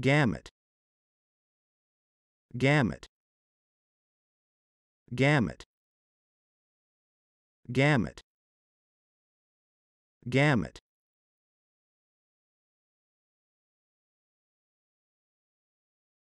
gamut gamut gamut gamut gamut